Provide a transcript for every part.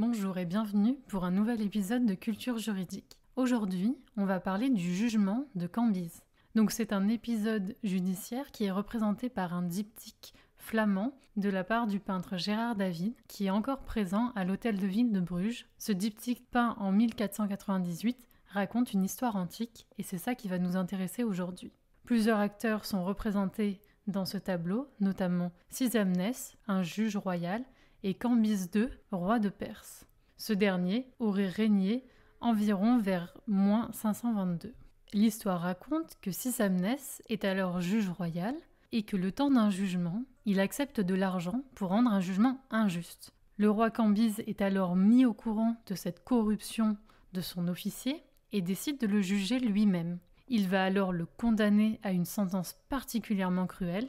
Bonjour et bienvenue pour un nouvel épisode de Culture juridique. Aujourd'hui, on va parler du jugement de Cambyse. Donc c'est un épisode judiciaire qui est représenté par un diptyque flamand de la part du peintre Gérard David, qui est encore présent à l'hôtel de ville de Bruges. Ce diptyque peint en 1498 raconte une histoire antique et c'est ça qui va nous intéresser aujourd'hui. Plusieurs acteurs sont représentés dans ce tableau, notamment Sisamnes, un juge royal, et Cambyse II, roi de Perse. Ce dernier aurait régné environ vers 522. L'histoire raconte que Sisamnes est alors juge royal et que le temps d'un jugement, il accepte de l'argent pour rendre un jugement injuste. Le roi Cambyse est alors mis au courant de cette corruption de son officier et décide de le juger lui-même. Il va alors le condamner à une sentence particulièrement cruelle,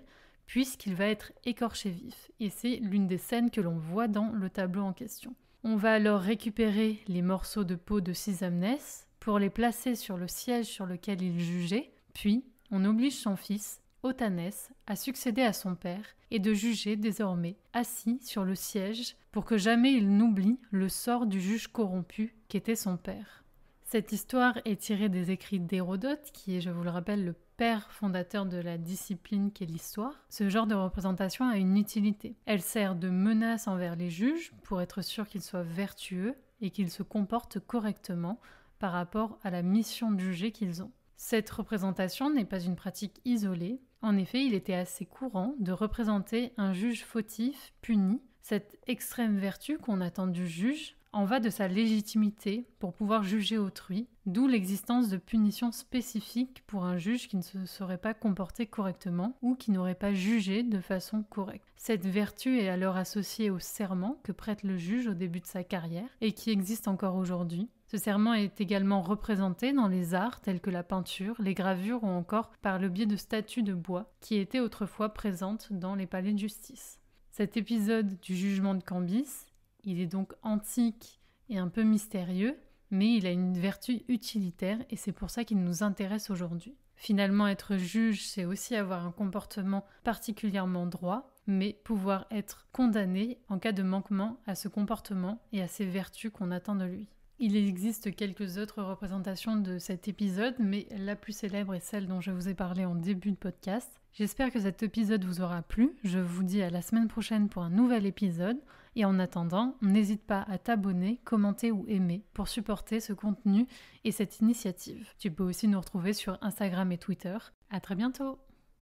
puisqu'il va être écorché vif, et c'est l'une des scènes que l'on voit dans le tableau en question. On va alors récupérer les morceaux de peau de Sisamnes pour les placer sur le siège sur lequel il jugeait, puis on oblige son fils, Otanès, à succéder à son père et de juger désormais assis sur le siège pour que jamais il n'oublie le sort du juge corrompu qu'était son père. Cette histoire est tirée des écrits d'Hérodote, qui est, je vous le rappelle, le père fondateur de la discipline qu'est l'histoire. Ce genre de représentation a une utilité. Elle sert de menace envers les juges pour être sûr qu'ils soient vertueux et qu'ils se comportent correctement par rapport à la mission de juger qu'ils ont. Cette représentation n'est pas une pratique isolée. En effet, il était assez courant de représenter un juge fautif, puni, cette extrême vertu qu'on attend du juge en va de sa légitimité pour pouvoir juger autrui, d'où l'existence de punitions spécifiques pour un juge qui ne se serait pas comporté correctement ou qui n'aurait pas jugé de façon correcte. Cette vertu est alors associée au serment que prête le juge au début de sa carrière et qui existe encore aujourd'hui. Ce serment est également représenté dans les arts tels que la peinture, les gravures ou encore par le biais de statues de bois qui étaient autrefois présentes dans les palais de justice. Cet épisode du jugement de Cambis il est donc antique et un peu mystérieux, mais il a une vertu utilitaire et c'est pour ça qu'il nous intéresse aujourd'hui. Finalement, être juge, c'est aussi avoir un comportement particulièrement droit, mais pouvoir être condamné en cas de manquement à ce comportement et à ces vertus qu'on attend de lui. Il existe quelques autres représentations de cet épisode, mais la plus célèbre est celle dont je vous ai parlé en début de podcast. J'espère que cet épisode vous aura plu. Je vous dis à la semaine prochaine pour un nouvel épisode. Et en attendant, n'hésite pas à t'abonner, commenter ou aimer pour supporter ce contenu et cette initiative. Tu peux aussi nous retrouver sur Instagram et Twitter. À très bientôt!